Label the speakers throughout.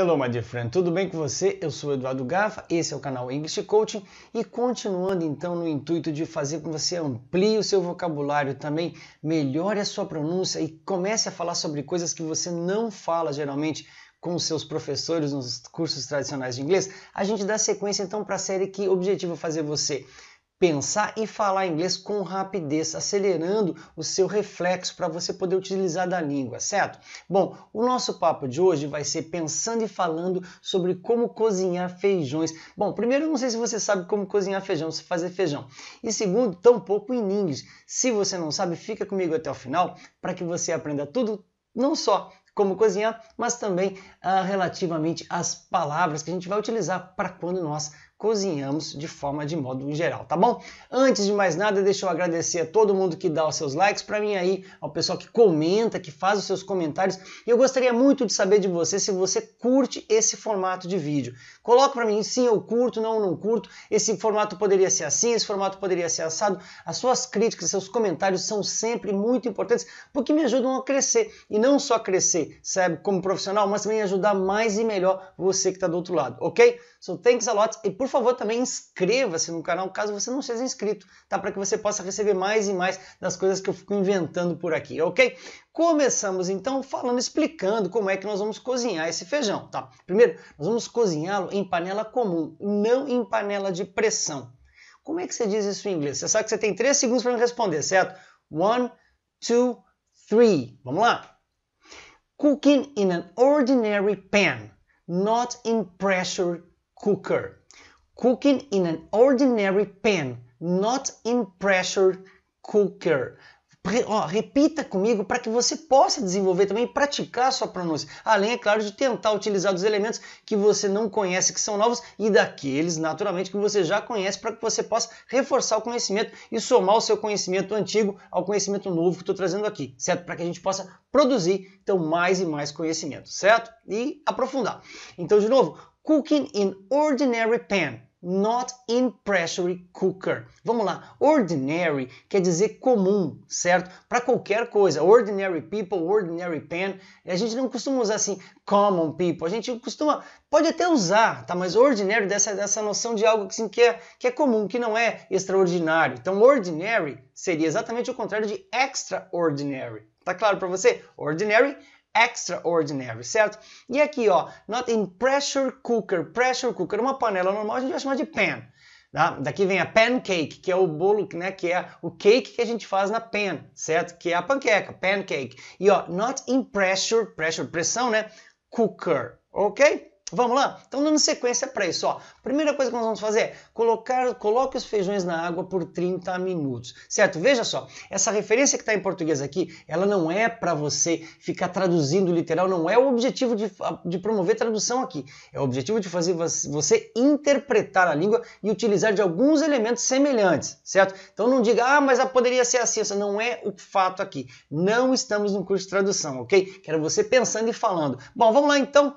Speaker 1: Hello, my dear friend, tudo bem com você? Eu sou Eduardo Gafa, esse é o canal English Coaching e continuando então no intuito de fazer com que você amplie o seu vocabulário também, melhore a sua pronúncia e comece a falar sobre coisas que você não fala geralmente com os seus professores nos cursos tradicionais de inglês, a gente dá sequência então para a série que é fazer você pensar e falar inglês com rapidez, acelerando o seu reflexo para você poder utilizar da língua, certo? Bom, o nosso papo de hoje vai ser pensando e falando sobre como cozinhar feijões. Bom, primeiro eu não sei se você sabe como cozinhar feijão, se fazer feijão. E segundo, tão pouco em inglês. Se você não sabe, fica comigo até o final para que você aprenda tudo, não só como cozinhar, mas também ah, relativamente às palavras que a gente vai utilizar para quando nós cozinhamos de forma de modo geral, tá bom? Antes de mais nada, deixa eu agradecer a todo mundo que dá os seus likes para mim aí, ao pessoal que comenta, que faz os seus comentários. E eu gostaria muito de saber de você se você curte esse formato de vídeo. Coloca para mim, sim, eu curto, não, não curto. Esse formato poderia ser assim, esse formato poderia ser assado. As suas críticas, seus comentários são sempre muito importantes porque me ajudam a crescer e não só crescer, sabe, como profissional, mas também ajudar mais e melhor você que está do outro lado, ok? So thanks a lot e por favor também inscreva-se no canal caso você não seja inscrito, tá? Para que você possa receber mais e mais das coisas que eu fico inventando por aqui, ok? Começamos então falando, explicando como é que nós vamos cozinhar esse feijão, tá? Primeiro, nós vamos cozinhá-lo em panela comum, não em panela de pressão. Como é que você diz isso em inglês? Você sabe que você tem três segundos para me responder, certo? One, two, three. Vamos lá. Cooking in an ordinary pan, not in pressure cooker. Cooking in an ordinary pan, not in pressure cooker. repita comigo para que você possa desenvolver também praticar a sua pronúncia. Além, é claro, de tentar utilizar os elementos que você não conhece, que são novos, e daqueles, naturalmente, que você já conhece, para que você possa reforçar o conhecimento e somar o seu conhecimento antigo ao conhecimento novo que estou trazendo aqui, certo? Para que a gente possa produzir, então, mais e mais conhecimento, certo? E aprofundar. Então, de novo, Cooking in ordinary pan, not in pressure cooker. Vamos lá, ordinary quer dizer comum, certo? Para qualquer coisa, ordinary people, ordinary pan. a gente não costuma usar assim common people, a gente costuma, pode até usar, tá? Mas ordinary dessa, dessa noção de algo assim, que, é, que é comum, que não é extraordinário. Então, ordinary seria exatamente o contrário de extraordinary. Tá claro para você? Ordinary extraordinary, certo? E aqui, ó, not in pressure cooker. Pressure cooker, é uma panela normal, a gente vai chamar de pan. Tá? Daqui vem a pancake, que é o bolo, né, que é o cake que a gente faz na pan, certo? Que é a panqueca, pancake. E ó, not in pressure, pressure, pressão, né? Cooker, ok? Vamos lá? Então, dando sequência para isso, ó. Primeira coisa que nós vamos fazer é colocar, coloque os feijões na água por 30 minutos, certo? Veja só, essa referência que está em português aqui, ela não é para você ficar traduzindo literal, não é o objetivo de, de promover tradução aqui. É o objetivo de fazer você interpretar a língua e utilizar de alguns elementos semelhantes, certo? Então, não diga, ah, mas poderia ser assim, isso não é o fato aqui. Não estamos no curso de tradução, ok? Quero você pensando e falando. Bom, vamos lá então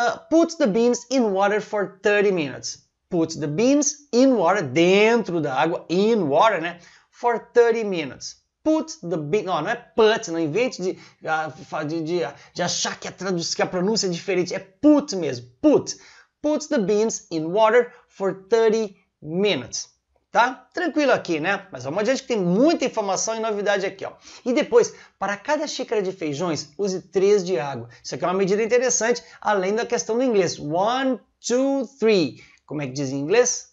Speaker 1: uh, put the beans in water for 30 minutes. Put the beans in water, dentro da água, in water, né? For 30 minutes. Put the beans, não, não é put, não invente de, ah, de, de, de achar que a, tradução, que a pronúncia é diferente, é put mesmo, put. Put the beans in water for 30 minutes tá? Tranquilo aqui, né? Mas vamos adiante que tem muita informação e novidade aqui, ó. E depois, para cada xícara de feijões, use 3 de água. Isso aqui é uma medida interessante, além da questão do inglês. One, two, three. Como é que diz em inglês?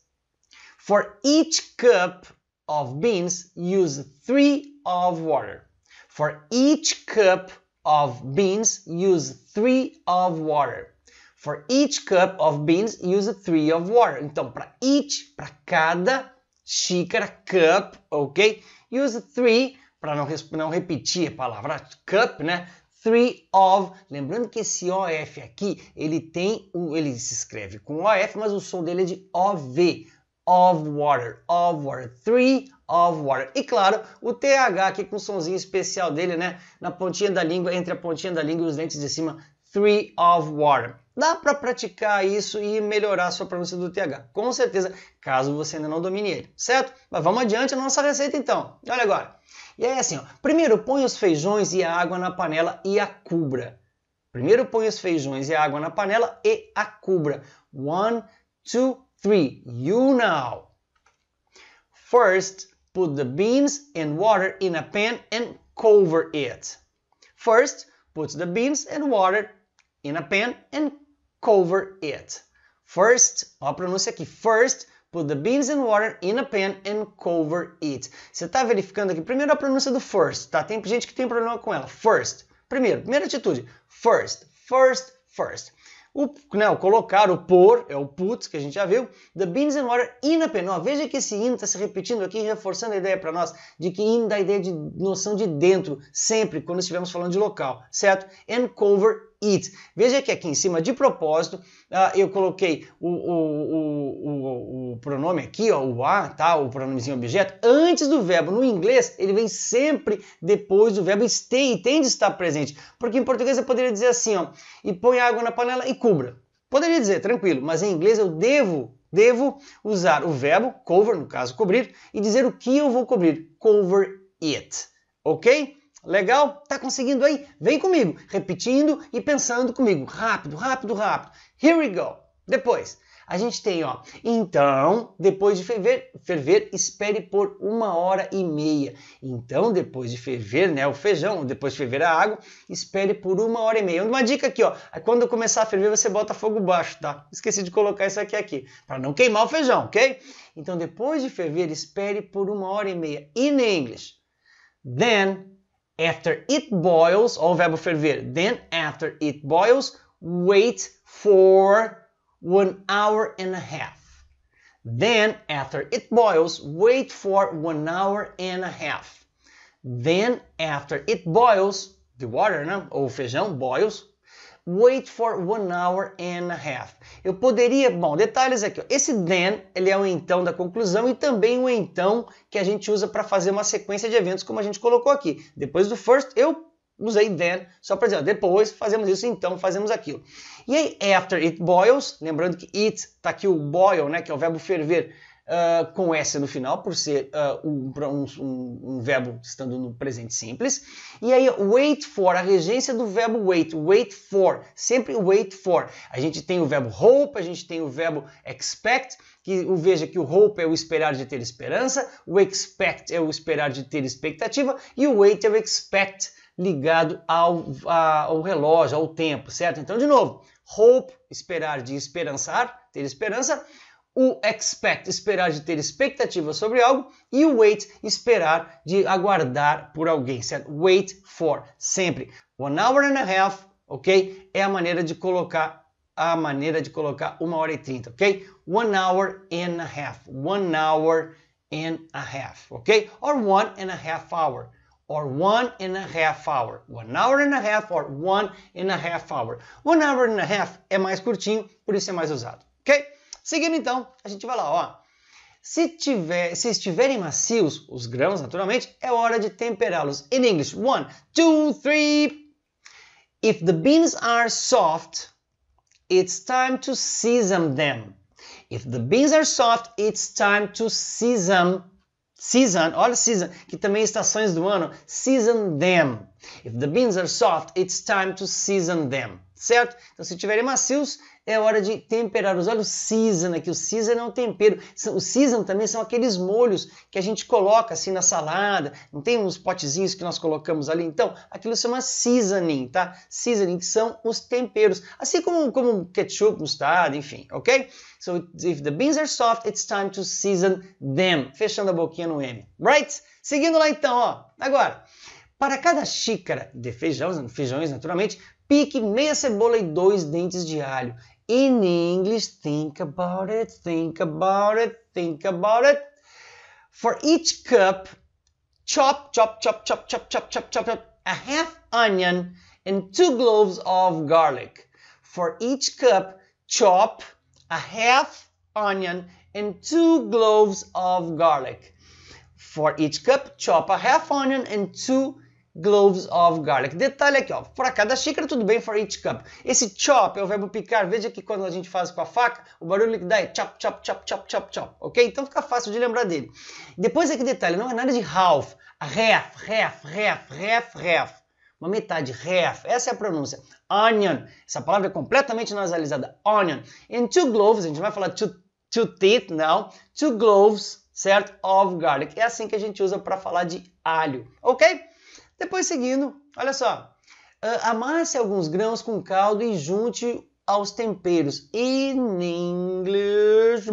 Speaker 1: For each cup of beans, use three of water. For each cup of beans, use three of water. For each cup of beans, use three of water. Então, para each, para cada xícara, cup, ok? Use three para não, não repetir a palavra cup, né? Three of, lembrando que esse OF aqui, ele tem, ele se escreve com OF, mas o som dele é de OV, of water, of water, three of water. E claro, o TH aqui com o somzinho especial dele, né? Na pontinha da língua, entre a pontinha da língua e os dentes de cima, three of water. Dá para praticar isso e melhorar a sua pronúncia do TH, com certeza, caso você ainda não domine ele, certo? Mas vamos adiante a nossa receita então. Olha agora. E é assim, ó. primeiro põe os feijões e a água na panela e a cubra. Primeiro põe os feijões e a água na panela e a cubra. One, two, three. You now. First, put the beans and water in a pan and cover it. First, put the beans and water in a pan and cover it. First, ó a pronúncia aqui, first, put the beans and water in a pan and cover it. Você está verificando aqui, primeiro a pronúncia do first, tá? Tem gente que tem problema com ela, first. Primeiro, primeira atitude, first, first, first. O, né, o colocar, o pôr, é o put, que a gente já viu. The beans and water in a pan. Ó, veja que esse in está se repetindo aqui, reforçando a ideia para nós de que in dá a ideia de noção de dentro, sempre, quando estivermos falando de local, certo? And cover it. Veja que aqui em cima, de propósito, uh, eu coloquei o, o, o, o, pronome aqui, ó, o a, tá? o pronomezinho objeto, antes do verbo. No inglês, ele vem sempre depois do verbo stay e tem de estar presente. Porque em português eu poderia dizer assim, ó, e põe água na panela e cubra. Poderia dizer, tranquilo, mas em inglês eu devo Devo usar o verbo cover, no caso cobrir, e dizer o que eu vou cobrir. Cover it. Ok? Legal? Tá conseguindo aí? Vem comigo, repetindo e pensando comigo. Rápido, rápido, rápido. Here we go. Depois, a gente tem, ó. Então, depois de ferver, ferver, espere por uma hora e meia. Então, depois de ferver, né, o feijão, depois de ferver a água, espere por uma hora e meia. Uma dica aqui, ó. Quando começar a ferver, você bota fogo baixo, tá? Esqueci de colocar isso aqui aqui, para não queimar o feijão, ok? Então, depois de ferver, espere por uma hora e meia. In English. Then After it boils, ou o verbo ferver. Then after it boils, wait for one hour and a half. Then after it boils, wait for one hour and a half. Then after it boils, the water, né? Ou feijão, boils, wait for one hour and a half. Eu poderia, bom, detalhes aqui. Ó. Esse then, ele é o então da conclusão e também o então que a gente usa para fazer uma sequência de eventos como a gente colocou aqui. Depois do first, eu usei then só para dizer, ó, depois fazemos isso, então fazemos aquilo. E aí, after it boils, lembrando que it, tá aqui o boil, né, que é o verbo ferver, uh, com S no final, por ser uh, um, um, um, verbo estando no presente simples. E aí, wait for, a regência do verbo wait, wait for, sempre wait for. A gente tem o verbo hope, a gente tem o verbo expect, que o veja que o hope é o esperar de ter esperança, o expect é o esperar de ter expectativa e o wait é o expect ligado ao, a, ao relógio, ao tempo, certo? Então, de novo, hope, esperar de esperançar, ter esperança, o expect, esperar de ter expectativa sobre algo, e o wait, esperar de aguardar por alguém, certo? Wait for, sempre. One hour and a half, ok? É a maneira de colocar a maneira de colocar uma hora e trinta, ok? One hour and a half, one hour and a half, ok? Or one and a half hour, or one and a half hour, one hour and a half or one and a half hour. One hour and a half é mais curtinho, por isso é mais usado, ok? Seguindo então, a gente vai lá, ó. Se, tiver, se estiverem macios, os grãos naturalmente, é hora de temperá-los. In English, one, two, three. If the beans are soft, it's time to season them. If the beans are soft, it's time to season. Season, olha season, que também é estações do ano. Season them. If the beans are soft, it's time to season them. Certo? Então, se estiverem macios, é hora de temperar os O season aqui. O season é um tempero. O season também são aqueles molhos que a gente coloca assim na salada. Não tem uns potezinhos que nós colocamos ali? Então, aquilo se chama seasoning, tá? Seasoning, que são os temperos. Assim como, como ketchup, mostarda, enfim, ok? So, if the beans are soft, it's time to season them. Fechando a boquinha no M, right? Seguindo lá então, ó. Agora, para cada xícara de feijão, feijões naturalmente, pique meia cebola e dois dentes de alho. in English. Think about it, think about it, think about it. For each cup, chop, chop, chop, chop, chop, chop, chop, chop, chop a half onion and two cloves of garlic. For each cup, chop a half onion and two cloves of garlic. For each cup, chop a half onion and two gloves of garlic. Detalhe aqui, ó, para cada xícara tudo bem, for each cup. Esse chop é o verbo picar, veja que quando a gente faz com a faca, o barulho que dá é chop, chop, chop, chop, chop, chop, ok? Então fica fácil de lembrar dele. Depois aqui detalhe, não é nada de half, half, half, half, half, half. Uma metade, half, essa é a pronúncia. Onion, essa palavra é completamente nasalizada, onion. And two gloves, a gente vai falar two, two teeth, não. Two gloves, certo? Of garlic. É assim que a gente usa para falar de alho, ok? Depois, seguindo, olha só, ah, amasse alguns grãos com caldo e junte aos temperos. In English,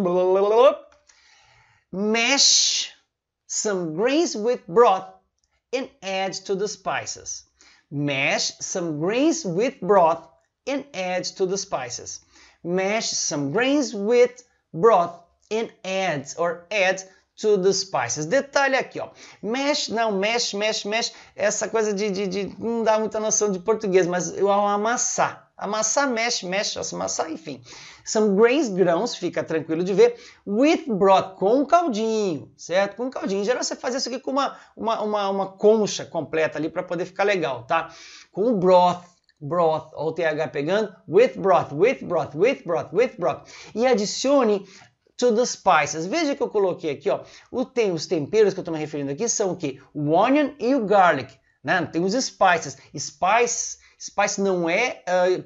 Speaker 1: mash some grains with broth and add to the spices. Mash some grains with broth and add to the spices. Mash some grains with broth and add or add to the spices. Detalhe aqui, ó. Mexe, não, mexe, mexe, mexe. Essa coisa de, de, de não dá muita noção de português, mas eu amassar. Amassar, mexe, mexe, amassar, enfim. São grains, grãos, fica tranquilo de ver. With broth, com caldinho, certo? Com caldinho. Em geral você faz isso aqui com uma, uma, uma, uma concha completa ali para poder ficar legal, tá? Com broth, broth, ou TH pegando, with broth, with broth, with broth, with broth. E adicione to the spices. Veja que eu coloquei aqui, ó, o, tem, os temperos que eu estou me referindo aqui são o que? O onion e o garlic, né? Tem os spices. Spice, spice não é uh, uh,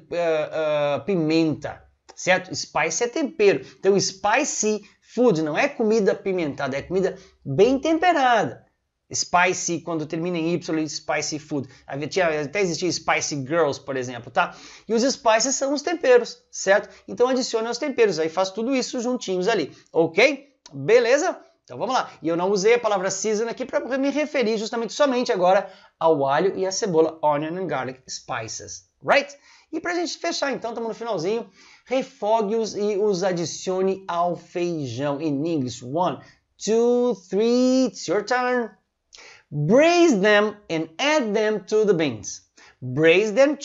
Speaker 1: uh, pimenta, certo? Spice é tempero. Então, spicy food não é comida pimentada, é comida bem temperada. Spicy, quando termina em Y, spicy food. Tinha, até existia spicy girls, por exemplo, tá? E os spices são os temperos, certo? Então adicione os temperos, aí faz tudo isso juntinhos ali, ok? Beleza? Então vamos lá. E eu não usei a palavra season aqui para me referir justamente somente agora ao alho e à cebola, onion and garlic spices, right? E para a gente fechar, então, estamos no finalzinho. Refogue-os e os adicione ao feijão. In English, one, two, three, it's your turn. Braise them and add them to the beans. Braise them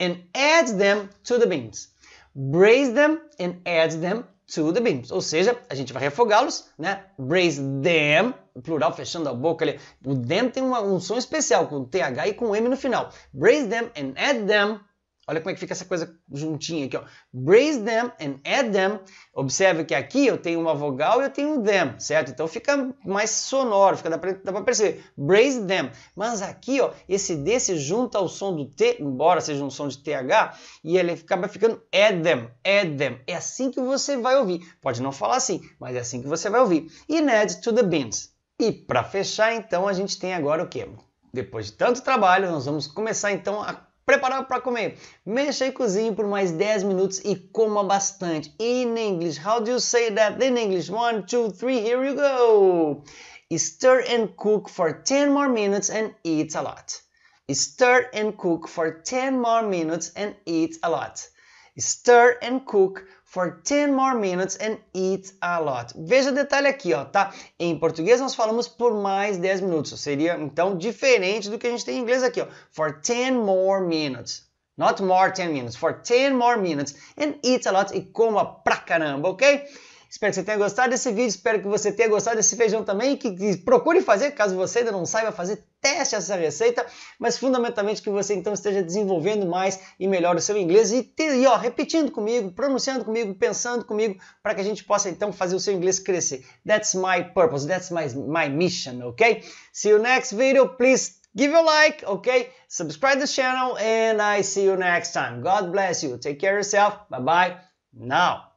Speaker 1: and add them to the beans. Braise them and add them to the beans. Ou seja, a gente vai refogá-los, né? Braise them, plural fechando a boca ali. O them tem uma, um som especial com TH e com M no final. Braise them and add them Olha como é que fica essa coisa juntinha aqui, ó. Brace them and add them. Observe que aqui eu tenho uma vogal e eu tenho them, certo? Então fica mais sonoro, fica, dá para perceber. Brace them. Mas aqui, ó, esse D se junta ao som do T, embora seja um som de TH, e ele acaba ficando add them, add them. É assim que você vai ouvir. Pode não falar assim, mas é assim que você vai ouvir. E add to the beans. E para fechar, então, a gente tem agora o quê? Depois de tanto trabalho, nós vamos começar então a Preparado para comer? Mexa e cozinhe por mais 10 minutos e coma bastante. In English, how do you say that in English? One, two, three, here you go. Stir and cook for 10 more minutes and eat a lot. Stir and cook for 10 more minutes and eat a lot. Stir and cook for 10 more minutes and eat a lot. Veja o detalhe aqui, ó, tá? Em português nós falamos por mais 10 minutos. Seria então diferente do que a gente tem em inglês aqui, ó. For 10 more minutes. Not more 10 minutes. For 10 more minutes and eat a lot e coma pra caramba, ok? Espero que você tenha gostado desse vídeo, espero que você tenha gostado desse feijão também, que, que procure fazer, caso você ainda não saiba fazer, teste essa receita, mas fundamentalmente que você então esteja desenvolvendo mais e melhor o seu inglês e, e ó, repetindo comigo, pronunciando comigo, pensando comigo, para que a gente possa então fazer o seu inglês crescer. That's my purpose, that's my, my mission, ok? See you next video, please give your like, okay? Subscribe the channel and I see you next time. God bless you. Take care of yourself. Bye-bye. Now.